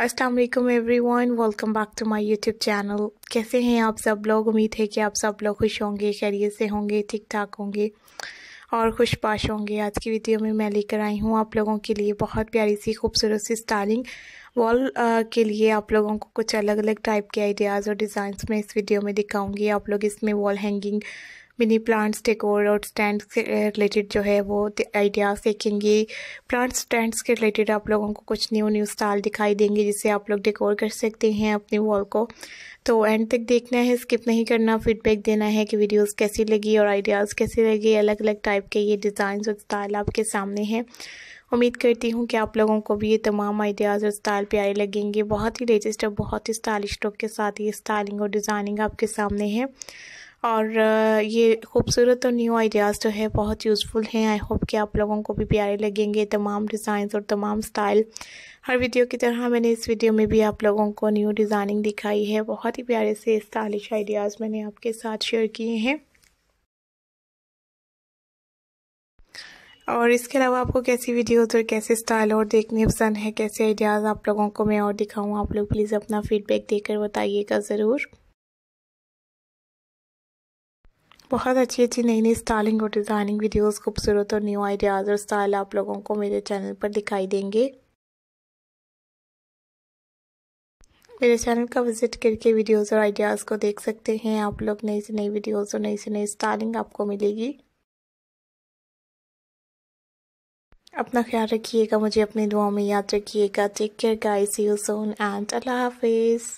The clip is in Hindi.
अस्सलाम वालेकुम everyone welcome back to my YouTube channel कैसे हैं आप सब लोग उम्मीद है कि आप सब लोग खुश होंगे खैरियत से होंगे ठीक ठाक होंगे और खुशपाश होंगे आज की वीडियो में मैं लेकर आई हूँ आप लोगों के लिए बहुत प्यारी सी खूबसूरत सी स्टाइलिंग वॉल के लिए आप लोगों को कुछ अलग अलग टाइप के आइडियाज़ और डिज़ाइंस मैं इस वीडियो में दिखाऊँगी आप लोग इसमें wall hanging mini plants decor और स्टैंड के रिलेटेड जो है वो आइडियाज़ देखेंगे प्लांट स्टैंड्स के रिलेटेड आप लोगों को कुछ न्यू न्यू स्टाइल दिखाई देंगे जिससे आप लोग डेकोर कर सकते हैं अपने वॉल को तो एंड तक देखना है स्किप नहीं करना फीडबैक देना है कि वीडियोस कैसी लगी और आइडियाज़ कैसे लगे अलग अलग टाइप के ये डिज़ाइन और स्टाइल आपके सामने हैं उम्मीद करती हूँ कि आप लोगों को भी ये तमाम आइडियाज़ और स्टाइल प्यारे लगेंगे बहुत ही लेटेस्ट और बहुत ही स्टाइलिश लुक के साथ ये स्टाइलिंग और डिज़ाइनिंग आपके सामने है और ये खूबसूरत और न्यू आइडियाज़ जो है बहुत यूज़फुल हैं आई होप कि आप लोगों को भी प्यारे लगेंगे तमाम डिज़ाइंस और तमाम स्टाइल हर वीडियो की तरह मैंने इस वीडियो में भी आप लोगों को न्यू डिज़ाइनिंग दिखाई है बहुत ही प्यारे से स्टाइलिश आइडियाज़ मैंने आपके साथ शेयर किए हैं और इसके अलावा आपको कैसी वीडियोज़ और कैसे स्टाइल और देखने पसंद है कैसे आइडियाज़ आप लोगों को मैं और दिखाऊँ आप लोग प्लीज़ अपना फीडबैक देकर बताइएगा ज़रूर बहुत अच्छी अच्छी नई नई स्टाइलिंग और डिज़ाइनिंग वीडियोस खूबसूरत और न्यू आइडियाज़ और स्टाइल आप लोगों को मेरे चैनल पर दिखाई देंगे मेरे चैनल का विजिट करके वीडियोस और आइडियाज़ को देख सकते हैं आप लोग नई से नई वीडियोस और नई से नई स्टाइलिंग आपको मिलेगी अपना ख्याल रखिएगा मुझे अपनी दुआ में याद रखिएगा take care guys you soon and अल्लाह हाफिज़